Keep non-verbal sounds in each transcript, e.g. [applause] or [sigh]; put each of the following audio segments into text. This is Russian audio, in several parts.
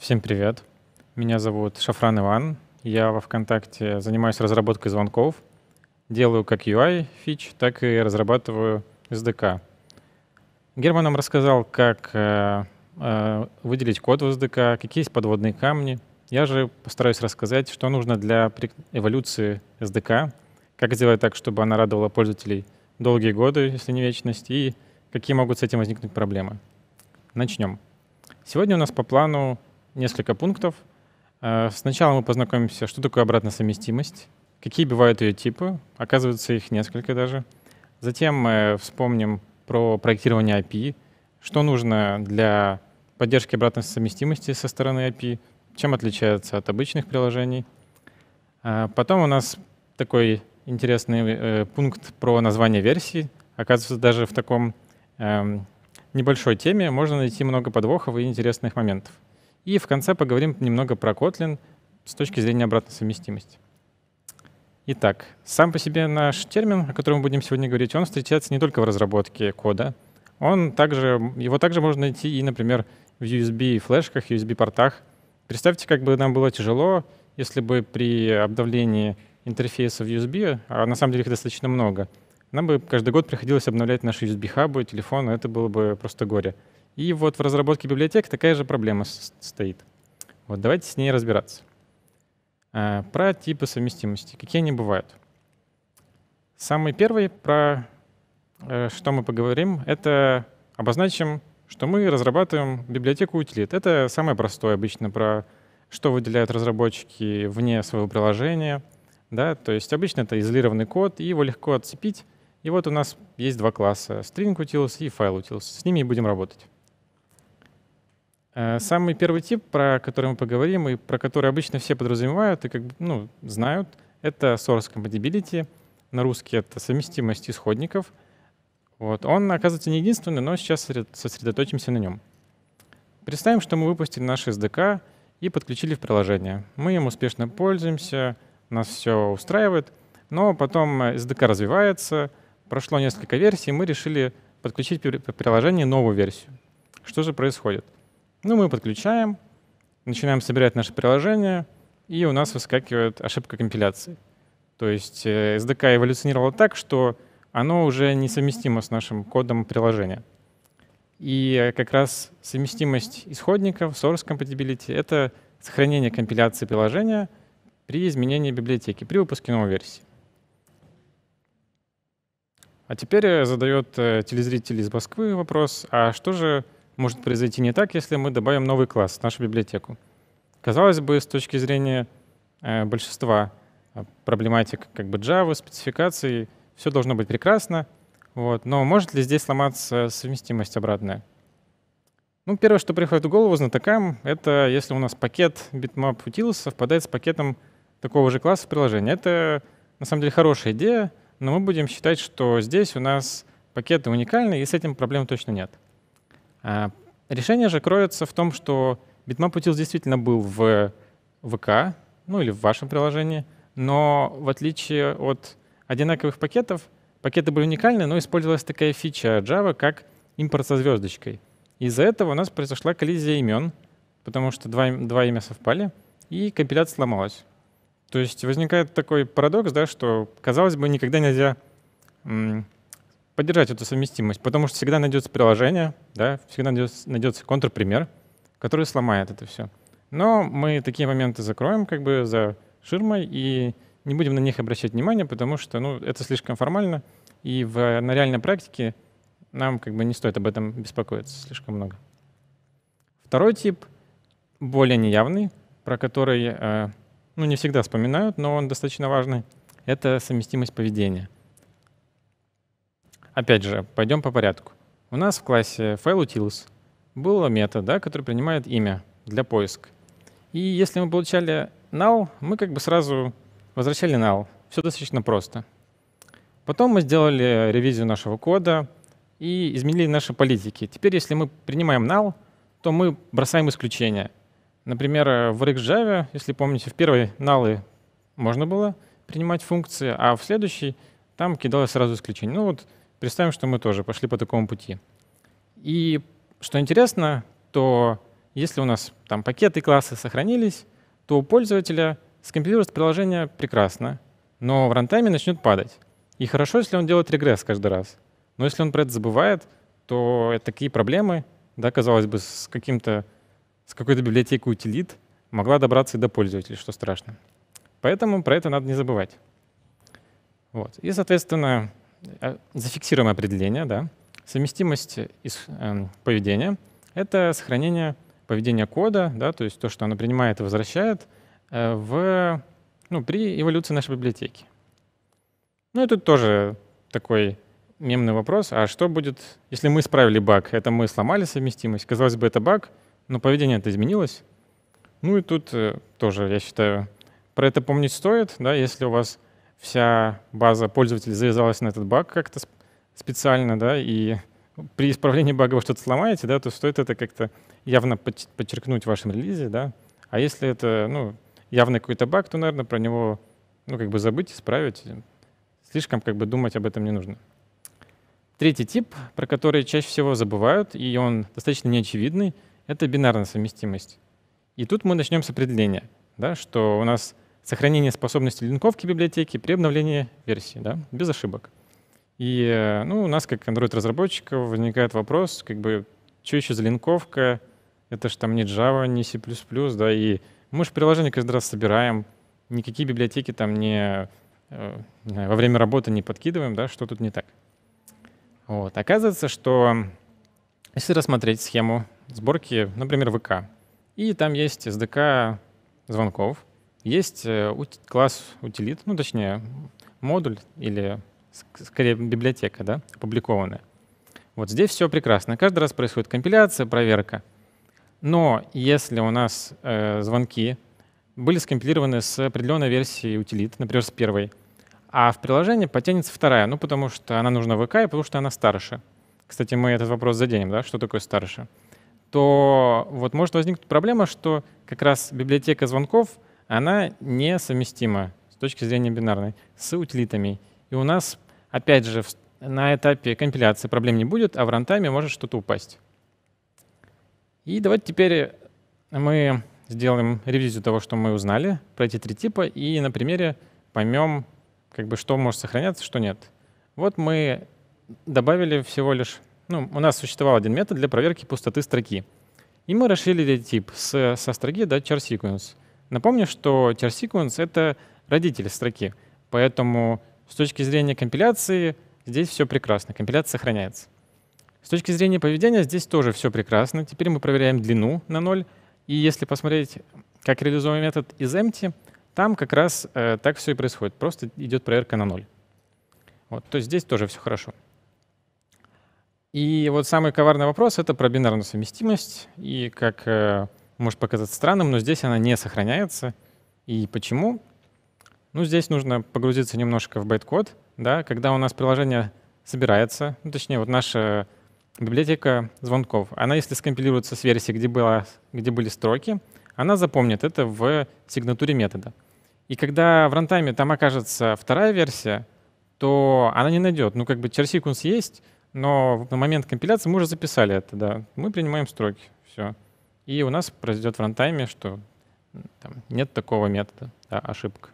Всем привет. Меня зовут Шафран Иван. Я во ВКонтакте занимаюсь разработкой звонков. Делаю как UI фич, так и разрабатываю SDK. Герман нам рассказал, как э, э, выделить код в SDK, какие есть подводные камни. Я же постараюсь рассказать, что нужно для эволюции SDK, как сделать так, чтобы она радовала пользователей долгие годы, если не вечность, и какие могут с этим возникнуть проблемы. Начнем. Сегодня у нас по плану несколько пунктов. Э, сначала мы познакомимся, что такое обратная совместимость, какие бывают ее типы, оказывается, их несколько даже. Затем мы вспомним про проектирование API, что нужно для поддержки обратной совместимости со стороны API, чем отличается от обычных приложений. Э, потом у нас такой интересный э, пункт про название версий. Оказывается, даже в таком эм, небольшой теме можно найти много подвохов и интересных моментов. И в конце поговорим немного про Kotlin с точки зрения обратной совместимости. Итак, сам по себе наш термин, о котором мы будем сегодня говорить, он встречается не только в разработке кода. Он также, его также можно найти и, например, в USB-флешках, USB-портах. Представьте, как бы нам было тяжело, если бы при обновлении интерфейса в USB, а на самом деле их достаточно много, нам бы каждый год приходилось обновлять наши USB-хабы, телефоны, это было бы просто горе. И вот в разработке библиотек такая же проблема стоит. Вот давайте с ней разбираться. А, про типы совместимости. Какие они бывают? Самый первый, про э, что мы поговорим, это обозначим, что мы разрабатываем библиотеку утилит. Это самое простое обычно про что выделяют разработчики вне своего приложения. Да? То есть обычно это изолированный код, и его легко отцепить. И вот у нас есть два класса — string utils и file utils. С ними и будем работать. Э, самый первый тип, про который мы поговорим, и про который обычно все подразумевают и как бы, ну, знают, это source compatibility. На русский это совместимость исходников. Вот. Он, оказывается, не единственный, но сейчас сосредоточимся на нем. Представим, что мы выпустили наш SDK и подключили в приложение. Мы им успешно пользуемся, нас все устраивает, но потом SDK развивается, прошло несколько версий, и мы решили подключить приложение новую версию. Что же происходит? — ну, мы подключаем, начинаем собирать наше приложение, и у нас выскакивает ошибка компиляции. То есть SDK э, эволюционировало так, что оно уже несовместимо с нашим кодом приложения. И э, как раз совместимость исходников, source compatibility — это сохранение компиляции приложения при изменении библиотеки, при выпуске новой версии. А теперь э, задает телезритель из Москвы вопрос, а что же может произойти не так, если мы добавим новый класс в нашу библиотеку. Казалось бы, с точки зрения э, большинства э, проблематик как бы Java, спецификации все должно быть прекрасно. Вот. Но может ли здесь сломаться совместимость обратная? Ну, первое, что приходит в голову знатокам, это если у нас пакет bitmap util совпадает с пакетом такого же класса приложения. Это на самом деле хорошая идея, но мы будем считать, что здесь у нас пакеты уникальны, и с этим проблем точно нет. А, решение же кроется в том, что Bitmap Utils действительно был в ВК, ну или в вашем приложении, но в отличие от одинаковых пакетов, пакеты были уникальны, но использовалась такая фича Java, как импорт со звездочкой. Из-за этого у нас произошла коллизия имен, потому что два, два имя совпали, и компиляция сломалась. То есть возникает такой парадокс, да, что, казалось бы, никогда нельзя поддержать эту совместимость, потому что всегда найдется приложение, да, всегда найдется, найдется контрпример, который сломает это все. Но мы такие моменты закроем как бы за ширмой и не будем на них обращать внимание, потому что ну, это слишком формально, и в, на реальной практике нам как бы не стоит об этом беспокоиться слишком много. Второй тип, более неявный, про который э, ну, не всегда вспоминают, но он достаточно важный, это совместимость поведения — Опять же, пойдем по порядку. У нас в классе FileUtils был метод, да, который принимает имя для поиска. И если мы получали null, мы как бы сразу возвращали null. Все достаточно просто. Потом мы сделали ревизию нашего кода и изменили наши политики. Теперь, если мы принимаем null, то мы бросаем исключения. Например, в RxJava, если помните, в первой null можно было принимать функции, а в следующей там кидалось сразу исключение. Ну вот Представим, что мы тоже пошли по такому пути. И что интересно, то если у нас там пакеты классы сохранились, то у пользователя скомпилируется приложение прекрасно, но в рантайме начнет падать. И хорошо, если он делает регресс каждый раз. Но если он про это забывает, то это такие проблемы, да, казалось бы, с, каким-то, с какой-то библиотекой утилит могла добраться и до пользователя, что страшно. Поэтому про это надо не забывать. Вот. И, соответственно, Э, зафиксируем определение, да. Совместимость из э, эм, поведения — это сохранение поведения кода, да, то есть то, что оно принимает и возвращает, э, в, ну, при эволюции нашей библиотеки. Ну и тут тоже такой мемный вопрос, а что будет, если мы исправили баг? Это мы сломали совместимость, казалось бы, это баг, но поведение это изменилось. Ну и тут э, тоже, я считаю, про это помнить стоит, да, если у вас вся база пользователей завязалась на этот баг как-то специально, да, и при исправлении бага вы что-то сломаете, да, то стоит это как-то явно подчеркнуть в вашем релизе, да. А если это, ну, явный какой-то баг, то, наверное, про него, ну, как бы забыть, исправить. Слишком как бы думать об этом не нужно. Третий тип, про который чаще всего забывают, и он достаточно неочевидный, это бинарная совместимость. И тут мы начнем с определения, да, что у нас — сохранение способности линковки библиотеки при обновлении версии, да, без ошибок. И э, ну, у нас, как Android-разработчиков, возникает вопрос, как бы, что еще за линковка? Это же там не Java, не C++, да, и мы же приложение каждый раз собираем, никакие библиотеки там не, э, не во время работы не подкидываем, да, что тут не так. Вот. Оказывается, что если рассмотреть схему сборки, например, ВК, и там есть SDK звонков — есть э, класс утилит, ну, точнее, модуль или скорее библиотека, да, опубликованная. Вот здесь все прекрасно. Каждый раз происходит компиляция, проверка. Но если у нас э, звонки были скомпилированы с определенной версии утилит, например, с первой, а в приложении потянется вторая, ну, потому что она нужна в ВК и потому что она старше. Кстати, мы этот вопрос заденем, да, что такое старше. То вот может возникнуть проблема, что как раз библиотека звонков — она несовместима с точки зрения бинарной с утилитами. И у нас, опять же, на этапе компиляции проблем не будет, а в рантайме может что-то упасть. И давайте теперь э, мы сделаем ревизию того, что мы узнали про эти три типа, и на примере поймем, как бы, что может сохраняться, что нет. Вот мы добавили всего лишь... Ну, у нас существовал один метод для проверки пустоты строки. И мы расширили тип с, со строки до char sequence. Напомню, что tier это родители строки, поэтому с точки зрения компиляции здесь все прекрасно, компиляция сохраняется. С точки зрения поведения здесь тоже все прекрасно. Теперь мы проверяем длину на 0. И если посмотреть, как реализуем метод из empty, там как раз э, так все и происходит. Просто идет проверка на 0. Вот, то есть здесь тоже все хорошо. И вот самый коварный вопрос — это про бинарную совместимость. И как э, может показаться странным, но здесь она не сохраняется. И почему? Ну, здесь нужно погрузиться немножко в байткод. Да? Когда у нас приложение собирается, ну, точнее, вот наша библиотека звонков, она, если скомпилируется с версии, где, была, где были строки, она запомнит это в сигнатуре метода. И когда в рантайме там окажется вторая версия, то она не найдет. Ну, как бы черсикунс есть, но на момент компиляции мы уже записали это, да. Мы принимаем строки, все. И у нас произойдет в рантайме, что там, нет такого метода, да, ошибка.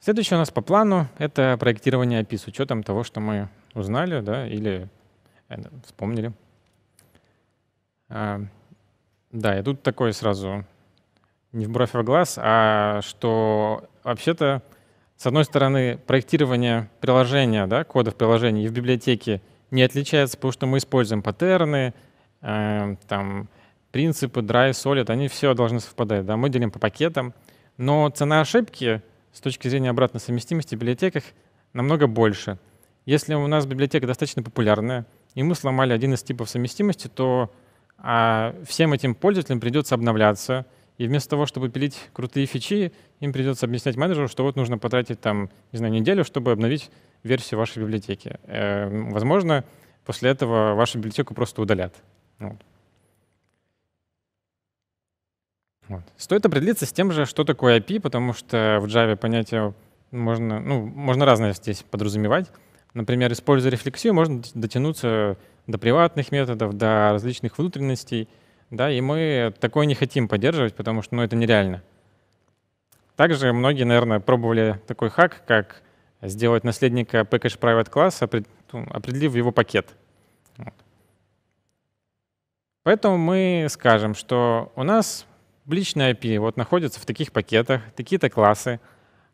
Следующее у нас по плану — это проектирование API с учетом того, что мы узнали да, или э, вспомнили. А, да, и тут такое сразу не в бровь, а в глаз, а что вообще-то, с одной стороны, проектирование приложения, да, кодов приложений в библиотеке не отличается, потому что мы используем паттерны, Эм, там, принципы, dry, solid, они все должны совпадать. Да? Мы делим по пакетам, но цена ошибки с точки зрения обратной совместимости в библиотеках намного больше. Если у нас библиотека достаточно популярная, и мы сломали один из типов совместимости, то а, всем этим пользователям придется обновляться, и вместо того, чтобы пилить крутые фичи, им придется объяснять менеджеру, что вот нужно потратить там, не знаю, неделю, чтобы обновить версию вашей библиотеки. Э, возможно, после этого вашу библиотеку просто удалят. Ну вот. Вот. Стоит определиться с тем же, что такое IP, потому что в Java понятие можно, ну, можно разное здесь подразумевать. Например, используя рефлексию, можно дотянуться до приватных методов, до различных внутренностей, да, и мы такое не хотим поддерживать, потому что ну, это нереально. Также многие, наверное, пробовали такой хак, как сделать наследника package private класса, ну, определив его пакет. Вот. Поэтому мы скажем, что у нас публичная IP вот находится в таких пакетах, такие-то классы,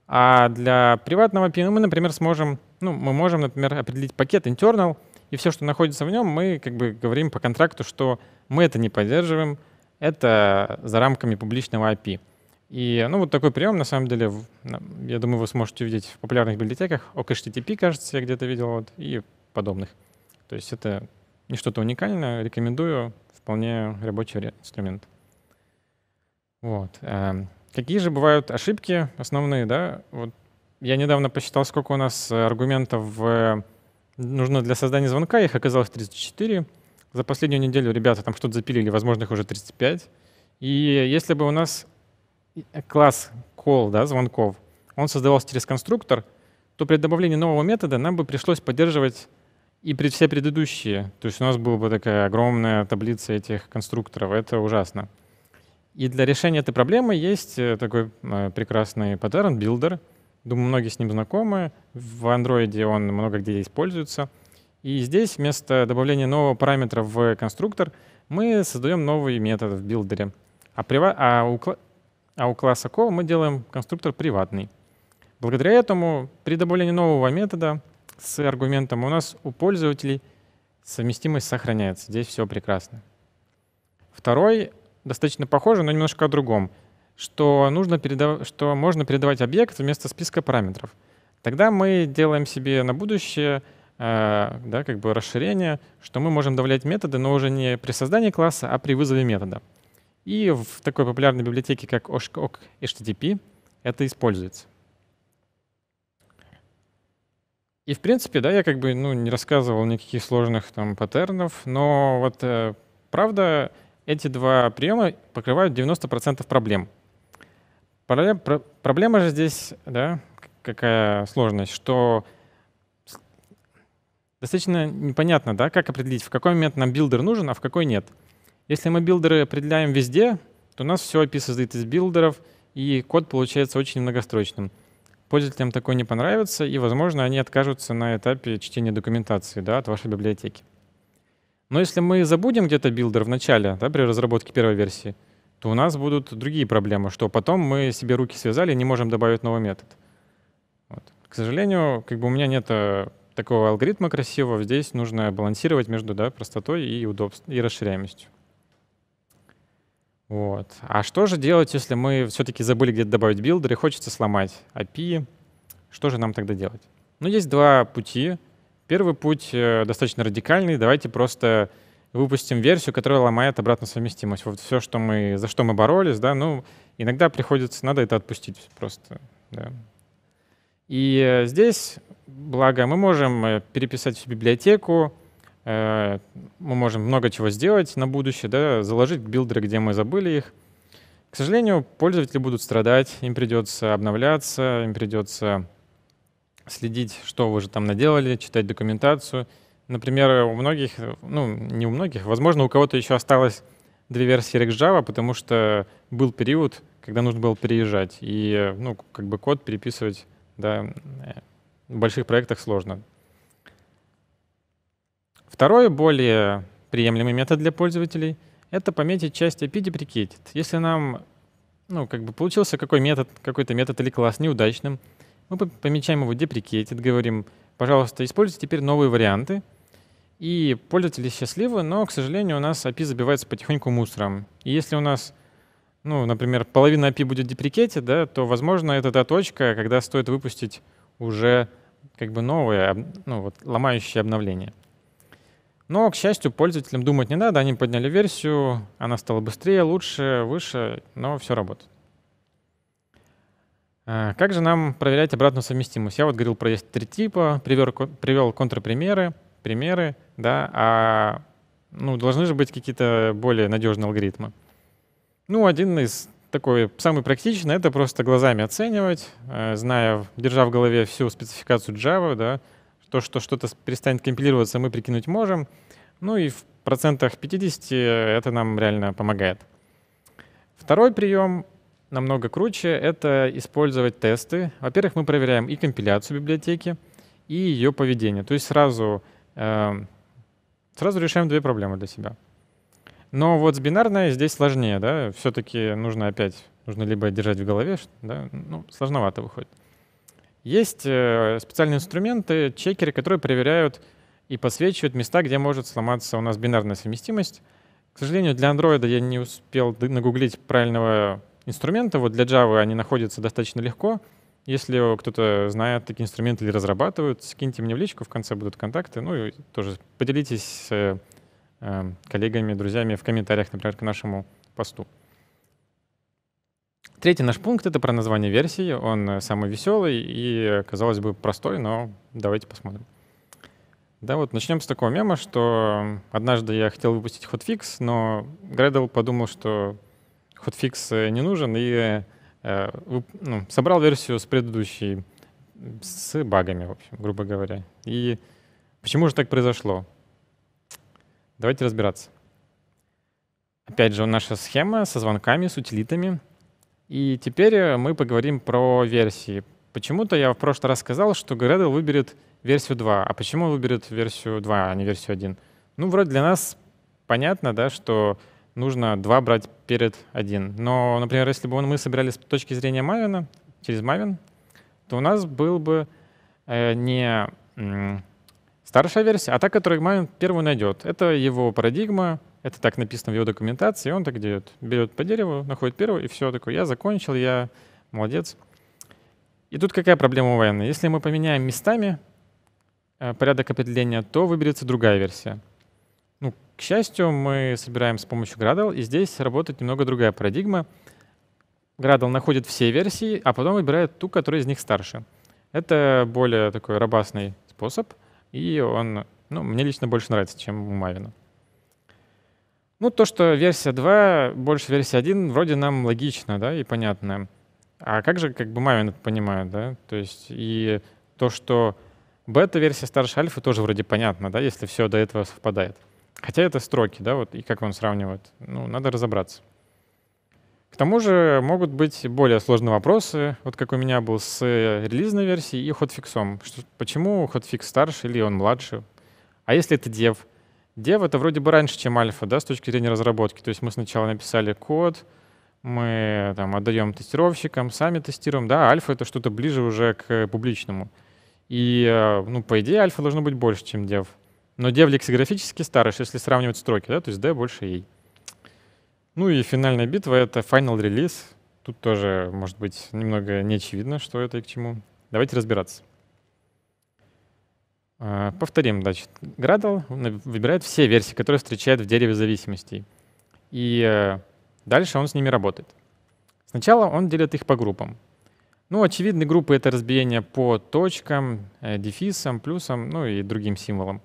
а для приватного IP ну, мы, например, сможем, ну, мы можем, например, определить пакет internal, и все, что находится в нем, мы как бы говорим по контракту, что мы это не поддерживаем, это за рамками публичного IP. И ну, вот такой прием, на самом деле, я думаю, вы сможете увидеть в популярных библиотеках. OKHTTP, кажется, я где-то видел, вот, и подобных. То есть это не что-то уникальное, рекомендую вполне рабочий инструмент. Вот. Эм, какие же бывают ошибки основные, да? Вот я недавно посчитал, сколько у нас э, аргументов э, нужно для создания звонка, их оказалось 34. За последнюю неделю ребята там что-то запилили, возможно, их уже 35. И если бы у нас э, класс call, да, звонков, он создавался через конструктор, то при добавлении нового метода нам бы пришлось поддерживать и пред, все предыдущие. То есть у нас была бы такая огромная таблица этих конструкторов. Это ужасно. И для решения этой проблемы есть э, такой э, прекрасный паттерн, Builder. Думаю, многие с ним знакомы. В Android он много где используется. И здесь вместо добавления нового параметра в конструктор мы создаем новый метод в билдере. А, прива... а, у... а у класса call мы делаем конструктор приватный. Благодаря этому при добавлении нового метода с аргументом «у нас у пользователей совместимость сохраняется». Здесь все прекрасно. Второй достаточно похожий, но немножко о другом, что, нужно передав... что можно передавать объект вместо списка параметров. Тогда мы делаем себе на будущее э, да, как бы расширение, что мы можем добавлять методы, но уже не при создании класса, а при вызове метода. И в такой популярной библиотеке, как OHTTP, это используется. И, в принципе, да, я как бы ну, не рассказывал никаких сложных там паттернов, но вот э, правда эти два приема покрывают 90% проблем. Проблема же здесь, да, какая сложность, что достаточно непонятно, да, как определить, в какой момент нам билдер нужен, а в какой нет. Если мы билдеры определяем везде, то у нас все описывается из билдеров, и код получается очень многострочным пользователям такое не понравится, и, возможно, они откажутся на этапе чтения документации да, от вашей библиотеки. Но если мы забудем где-то билдер в начале, да, при разработке первой версии, то у нас будут другие проблемы, что потом мы себе руки связали и не можем добавить новый метод. Вот. К сожалению, как бы у меня нет э, такого алгоритма красивого, здесь нужно балансировать между да, простотой и удобством, и расширяемостью. Вот. А что же делать, если мы все-таки забыли где-то добавить билдер и хочется сломать API? Что же нам тогда делать? Ну, есть два пути. Первый путь э, достаточно радикальный. Давайте просто выпустим версию, которая ломает обратную совместимость. Вот все, что мы, за что мы боролись, да, ну, иногда приходится, надо это отпустить просто, да. И э, здесь, благо, мы можем э, переписать всю библиотеку, Э, мы можем много чего сделать на будущее, да, заложить билдеры, где мы забыли их. К сожалению, пользователи будут страдать, им придется обновляться, им придется следить, что вы же там наделали, читать документацию. Например, у многих, ну, не у многих, возможно, у кого-то еще осталось две версии RxJava, потому что был период, когда нужно было переезжать, и, ну, как бы код переписывать, да, в больших проектах сложно. Второй, более приемлемый метод для пользователей — это пометить часть API deprecated. Если нам ну, как бы получился какой метод, какой-то метод или класс неудачным, мы помечаем его deprecated, говорим, пожалуйста, используйте теперь новые варианты, и пользователи счастливы, но, к сожалению, у нас API забивается потихоньку мусором. И если у нас, ну, например, половина API будет деприкете, да, то, возможно, это та точка, когда стоит выпустить уже как бы новое, ну, вот, ломающее обновление. Но, к счастью, пользователям думать не надо, они подняли версию, она стала быстрее, лучше, выше, но все работает. Э, как же нам проверять обратную совместимость? Я вот говорил про есть три типа, привел, привел контрпримеры, примеры, да, а ну, должны же быть какие-то более надежные алгоритмы. Ну, один из такой самый практичный — это просто глазами оценивать, э, зная, держа в голове всю спецификацию Java, да, то, что что-то перестанет компилироваться, мы прикинуть можем. Ну и в процентах 50 это нам реально помогает. Второй прием намного круче — это использовать тесты. Во-первых, мы проверяем и компиляцию библиотеки, и ее поведение. То есть сразу, э, сразу решаем две проблемы для себя. Но вот с бинарной здесь сложнее, да, все-таки нужно опять, нужно либо держать в голове, да? ну, сложновато выходит. Есть э, специальные инструменты, чекеры, которые проверяют и подсвечивают места, где может сломаться у нас бинарная совместимость. К сожалению, для Android я не успел нагуглить правильного инструмента. Вот для Java они находятся достаточно легко. Если кто-то знает такие инструменты или разрабатывают, скиньте мне в личку, в конце будут контакты. Ну и тоже поделитесь с э, э, коллегами, друзьями в комментариях, например, к нашему посту. Третий наш пункт — это про название версии. Он э, самый веселый и, казалось бы, простой, но давайте посмотрим. Да, вот начнем с такого мема, что однажды я хотел выпустить hotfix, но Gradle подумал, что hotfix э, не нужен, и э, ну, собрал версию с предыдущей, с багами, в общем, грубо говоря. И почему же так произошло? Давайте разбираться. Опять же, наша схема со звонками, с утилитами — и теперь э, мы поговорим про версии. Почему-то я в прошлый раз сказал, что Gradle выберет версию 2. А почему выберет версию 2, а не версию 1? Ну, вроде для нас понятно, да, что нужно 2 брать перед 1. Но, например, если бы мы собирали с точки зрения Мавина, через Мавин, то у нас был бы э, не старшая версия, а та, которую Мавин первую найдет. Это его парадигма, это так написано в его документации, и он так делает. Берет по дереву, находит первого и все, такое. я закончил, я молодец. И тут какая проблема у военной? Если мы поменяем местами э, порядок определения, то выберется другая версия. Ну, к счастью, мы собираем с помощью Gradle, и здесь работает немного другая парадигма. Gradle находит все версии, а потом выбирает ту, которая из них старше. Это более такой робастный способ, и он, ну, мне лично больше нравится, чем у Мавина. Ну, то, что версия 2 больше версии 1, вроде нам логично, да, и понятно. А как же, как бы, Мавин это понимает, да? То есть и то, что бета-версия старше альфы, тоже вроде понятно, да, если все до этого совпадает. Хотя это строки, да, вот, и как он сравнивает. Ну, надо разобраться. К тому же могут быть более сложные вопросы, вот как у меня был с э, релизной версией и ходфиксом. Что, почему ходфикс старше или он младше? А если это дев? Дев это вроде бы раньше, чем альфа, да, с точки зрения разработки. То есть мы сначала написали код, мы там отдаем тестировщикам, сами тестируем, да, а альфа — это что-то ближе уже к публичному. И, э, ну, по идее, альфа должно быть больше, чем Дев. Но Дев лексиграфически старый, если сравнивать строки, да, то есть D больше ей. Ну и финальная битва — это final release. Тут тоже, может быть, немного неочевидно, что это и к чему. Давайте разбираться. А, повторим, значит, Gradle выбирает все версии, которые встречает в дереве зависимостей. И э, дальше он с ними работает. Сначала он делит их по группам. Ну, очевидные группы — это разбиение по точкам, э, дефисам, плюсам, ну и другим символам.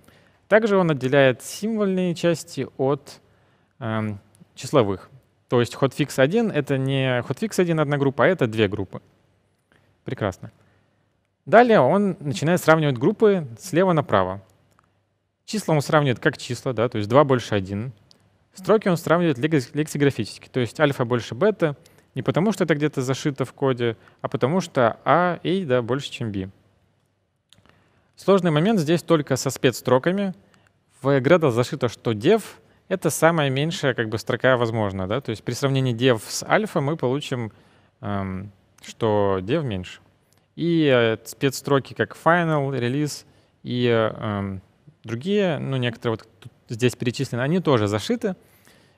Также он отделяет символьные части от э, числовых. То есть hotfix 1 — это не hotfix 1 одна группа, а это две группы. Прекрасно. Далее он начинает сравнивать группы слева направо. Числа он сравнивает как числа, да, то есть 2 больше 1. Строки он сравнивает лексиграфически, то есть альфа больше бета, не потому что это где-то зашито в коде, а потому что А, и да, больше, чем B. Сложный момент здесь только со спецстроками. В Gradle зашито, что dev — это самая меньшая как бы, строка возможная. Да? То есть при сравнении dev с альфа мы получим, эм, что dev меньше и э, спецстроки, как final, release и э, эм, другие, ну, некоторые вот тут, здесь перечислены, они тоже зашиты.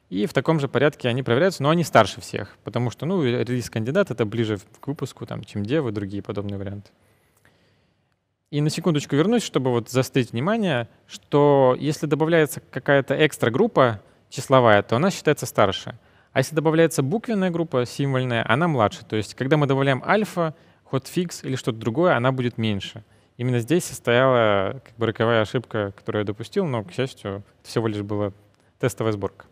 И в таком же порядке они проверяются, но они старше всех, потому что, ну, релиз кандидат — это ближе к выпуску, там, чем Dev и другие подобные варианты. И на секундочку вернусь, чтобы вот застыть внимание, что если добавляется какая-то экстра группа числовая, то она считается старше. А если добавляется буквенная группа, символьная, она младше. То есть когда мы добавляем альфа, hotfix или что-то другое, она будет меньше. Именно здесь состояла как бы роковая ошибка, которую я допустил, но, к счастью, всего лишь была тестовая сборка.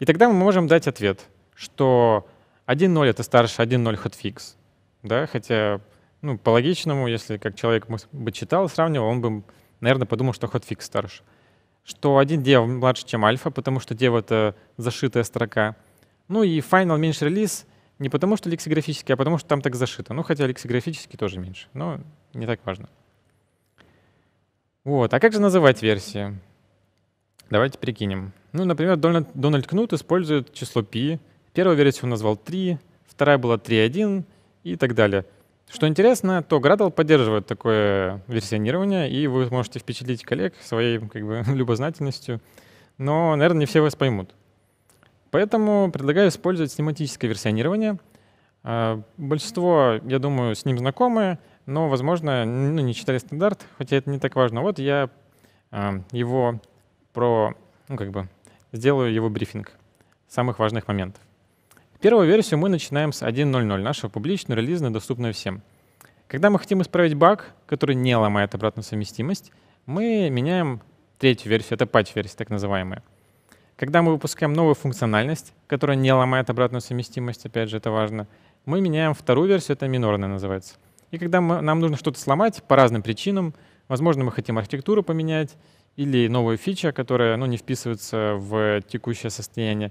И тогда мы можем дать ответ, что 1.0 — это старше 1.0 hotfix. Да? Хотя ну, по логичному, если как человек бы читал, сравнивал, он бы, наверное, подумал, что hotfix старше. Что один дев младше, чем альфа, потому что дев — это зашитая строка. Ну и final меньше релиз не потому что лексиграфически, а потому что там так зашито. Ну, хотя лексиграфически тоже меньше, но не так важно. Вот, а как же называть версии? Давайте прикинем. Ну, например, Дональд, Дональд Кнут использует число π. Первую версию он назвал 3, вторая была 3.1 и так далее. Что интересно, то Gradle поддерживает такое версионирование, и вы можете впечатлить коллег своей как бы, [laughs] любознательностью. Но, наверное, не все вас поймут. Поэтому предлагаю использовать семантическое версионирование. А, большинство, я думаю, с ним знакомы, но, возможно, ну, не читали стандарт, хотя это не так важно. Вот я а, его про, ну, как бы, сделаю его брифинг самых важных моментов. Первую версию мы начинаем с 1.0.0, нашу публичную, релизную, доступную всем. Когда мы хотим исправить баг, который не ломает обратную совместимость, мы меняем третью версию, это патч-версия так называемая. Когда мы выпускаем новую функциональность, которая не ломает обратную совместимость, опять же, это важно, мы меняем вторую версию, это минорная называется. И когда мы, нам нужно что-то сломать по разным причинам, возможно, мы хотим архитектуру поменять или новую фича, которая ну, не вписывается в текущее состояние,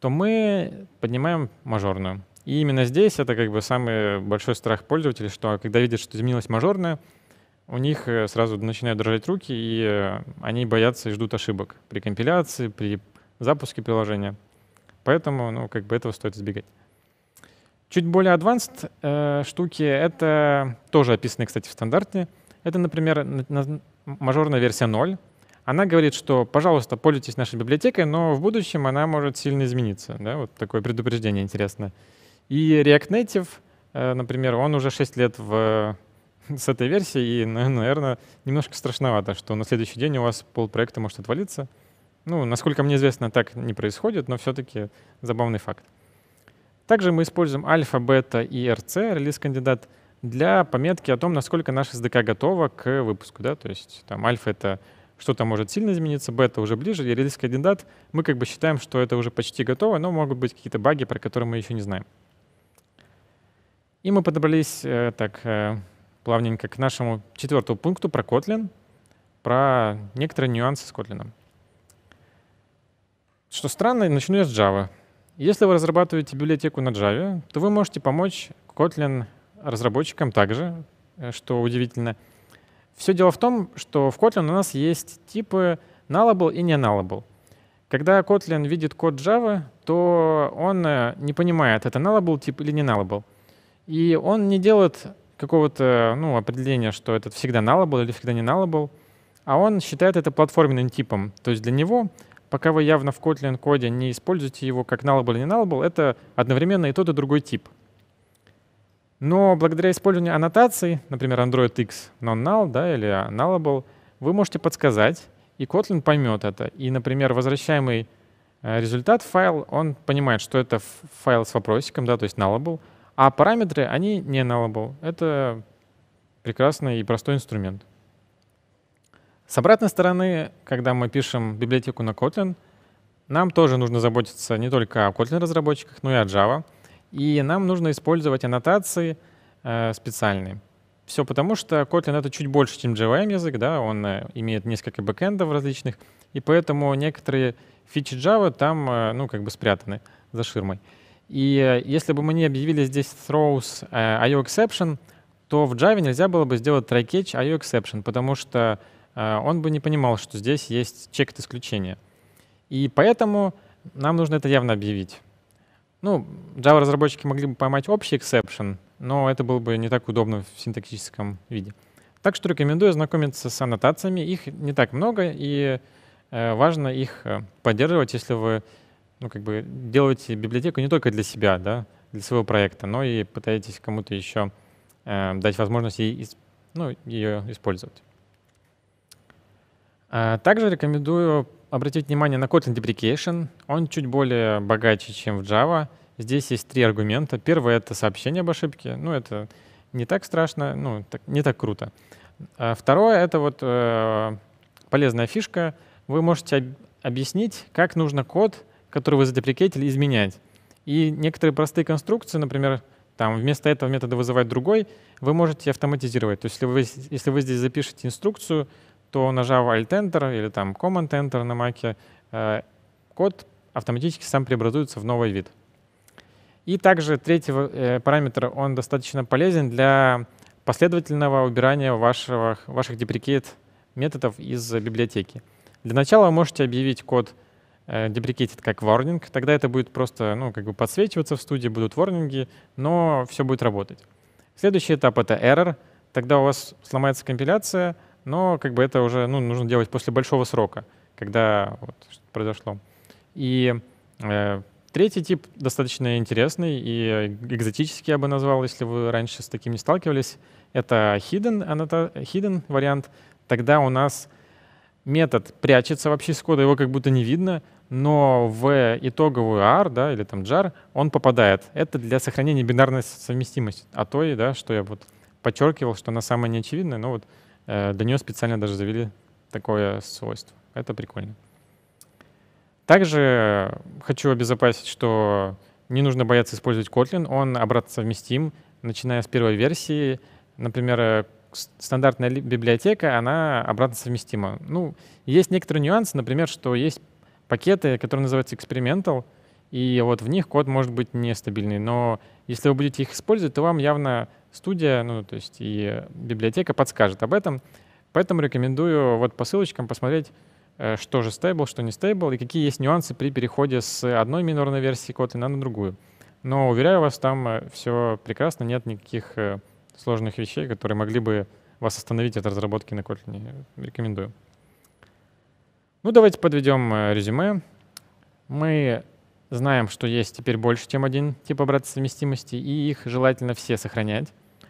то мы поднимаем мажорную. И именно здесь это как бы самый большой страх пользователей, что когда видят, что изменилась мажорная, у них э, сразу начинают дрожать руки, и э, они боятся и ждут ошибок при компиляции, при запуске приложения. Поэтому, ну, как бы этого стоит избегать. Чуть более advanced э, штуки — это тоже описаны, кстати, в стандарте. Это, например, на, на, мажорная версия 0. Она говорит, что, пожалуйста, пользуйтесь нашей библиотекой, но в будущем она может сильно измениться. Да? Вот такое предупреждение интересное. И React Native, э, например, он уже 6 лет в, [laughs] с этой версией, и, наверное, немножко страшновато, что на следующий день у вас пол проекта может отвалиться — ну, насколько мне известно, так не происходит, но все-таки забавный факт. Также мы используем альфа, бета и РЦ, релиз-кандидат, для пометки о том, насколько наш SDK готова к выпуску. Да? То есть там альфа — это что-то может сильно измениться, бета уже ближе, и релиз-кандидат мы как бы считаем, что это уже почти готово, но могут быть какие-то баги, про которые мы еще не знаем. И мы подобрались э, так э, плавненько к нашему четвертому пункту про Kotlin, про некоторые нюансы с Kotlin. Что странно, начну я с Java. Если вы разрабатываете библиотеку на Java, то вы можете помочь Kotlin разработчикам также, э, что удивительно. Все дело в том, что в Kotlin у нас есть типы nullable и не nullable. Когда Kotlin видит код Java, то он э, не понимает, это nullable тип или не nullable. И он не делает какого-то ну, определения, что это всегда nullable или всегда не nullable, а он считает это платформенным типом. То есть для него пока вы явно в Kotlin коде не используете его как nullable или не nullable, это одновременно и тот, и другой тип. Но благодаря использованию аннотаций, например, Android X non-null да, или nullable, вы можете подсказать, и Kotlin поймет это. И, например, возвращаемый э, результат файл, он понимает, что это файл с вопросиком, да, то есть nullable, а параметры, они не nullable. Это прекрасный и простой инструмент. С обратной стороны, когда мы пишем библиотеку на Kotlin, нам тоже нужно заботиться не только о Kotlin-разработчиках, но и о Java. И нам нужно использовать аннотации э, специальные. Все потому, что Kotlin — это чуть больше, чем JVM язык, да, он э, имеет несколько бэкэндов различных, и поэтому некоторые фичи Java там, э, ну, как бы спрятаны за ширмой. И э, если бы мы не объявили здесь throws э, IO exception, то в Java нельзя было бы сделать try catch IOException, потому что Э, он бы не понимал, что здесь есть чек от исключения. И поэтому нам нужно это явно объявить. Ну, Java-разработчики могли бы поймать общий exception, но это было бы не так удобно в синтаксическом виде. Так что рекомендую ознакомиться с аннотациями. Их не так много, и э, важно их э, поддерживать, если вы ну, как бы делаете библиотеку не только для себя, да, для своего проекта, но и пытаетесь кому-то еще э, дать возможность ей, ну, ее использовать. А, также рекомендую обратить внимание на Kotlin Deprecation. Он чуть более богаче, чем в Java. Здесь есть три аргумента. Первое — это сообщение об ошибке. Ну, это не так страшно, ну, так, не так круто. А второе — это вот э, полезная фишка. Вы можете об объяснить, как нужно код, который вы задеприкетили, изменять. И некоторые простые конструкции, например, там вместо этого метода вызывать другой, вы можете автоматизировать. То есть если вы, если вы здесь запишете инструкцию, то нажав Alt-Enter или там Command-Enter на Маке э, код автоматически сам преобразуется в новый вид. И также третий э, параметр, он достаточно полезен для последовательного убирания вашего, ваших deprecated методов из библиотеки. Для начала вы можете объявить код deprecated э, как warning, тогда это будет просто ну, как бы подсвечиваться в студии, будут ворнинги, но все будет работать. Следующий этап — это error. Тогда у вас сломается компиляция — но как бы это уже ну, нужно делать после большого срока, когда вот, произошло. И э, третий тип достаточно интересный и экзотический я бы назвал, если вы раньше с таким не сталкивались. Это hidden, анота, hidden вариант. Тогда у нас метод прячется вообще из кода, его как будто не видно, но в итоговую AR, да, или там jar он попадает. Это для сохранения бинарной совместимости. А то и, да, что я вот подчеркивал, что она самая неочевидная, но вот Э, Для нее специально даже завели такое свойство. Это прикольно. Также хочу обезопасить, что не нужно бояться использовать Kotlin. Он обратно совместим, начиная с первой версии. Например, э, стандартная библиотека, она обратно совместима. Ну, есть некоторые нюансы, например, что есть пакеты, которые называются experimental, и вот в них код может быть нестабильный. Но если вы будете их использовать, то вам явно студия, ну, то есть и библиотека подскажет об этом. Поэтому рекомендую вот по ссылочкам посмотреть, э, что же стейбл, что не стейбл, и какие есть нюансы при переходе с одной минорной версии кода на другую. Но, уверяю вас, там э, все прекрасно, нет никаких э, сложных вещей, которые могли бы вас остановить от разработки на Kotlin. Рекомендую. Ну, давайте подведем резюме. Мы Знаем, что есть теперь больше, чем один тип обратной совместимости, и их желательно все сохранять.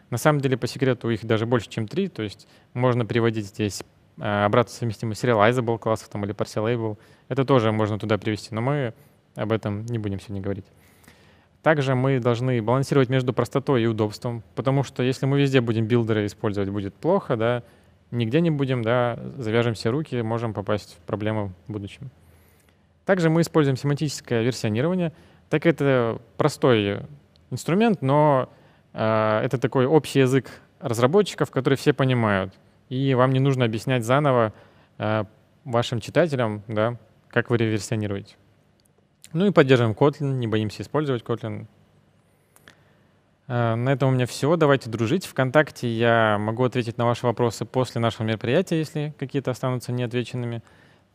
На самом деле, по секрету, их даже больше, чем три, то есть можно приводить здесь э, обратную совместимость Realizable классов там, или Parcelable. Это тоже можно туда привести, но мы об этом не будем сегодня говорить. Также мы должны балансировать между простотой и удобством, потому что если мы везде будем билдеры использовать, будет плохо, да, нигде не будем, да, завяжем все руки, можем попасть в проблемы в будущем. Также мы используем семантическое версионирование. Так это простой инструмент, но э, это такой общий язык разработчиков, который все понимают. И вам не нужно объяснять заново э, вашим читателям, да, как вы реверсионируете. Ну и поддерживаем Kotlin, не боимся использовать Kotlin. Э, на этом у меня все. Давайте дружить. Вконтакте я могу ответить на ваши вопросы после нашего мероприятия, если какие-то останутся неотвеченными.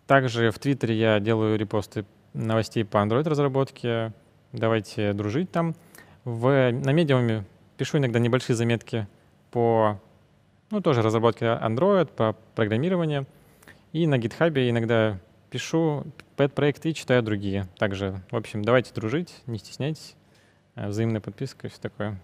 Также в Твиттере я делаю репосты новостей по Android-разработке. Давайте дружить там. В, на медиуме пишу иногда небольшие заметки по ну, тоже разработке Android, по программированию. И на GitHub иногда пишу pet проекты и читаю другие. Также, в общем, давайте дружить, не стесняйтесь. Э, взаимная подписка и все такое.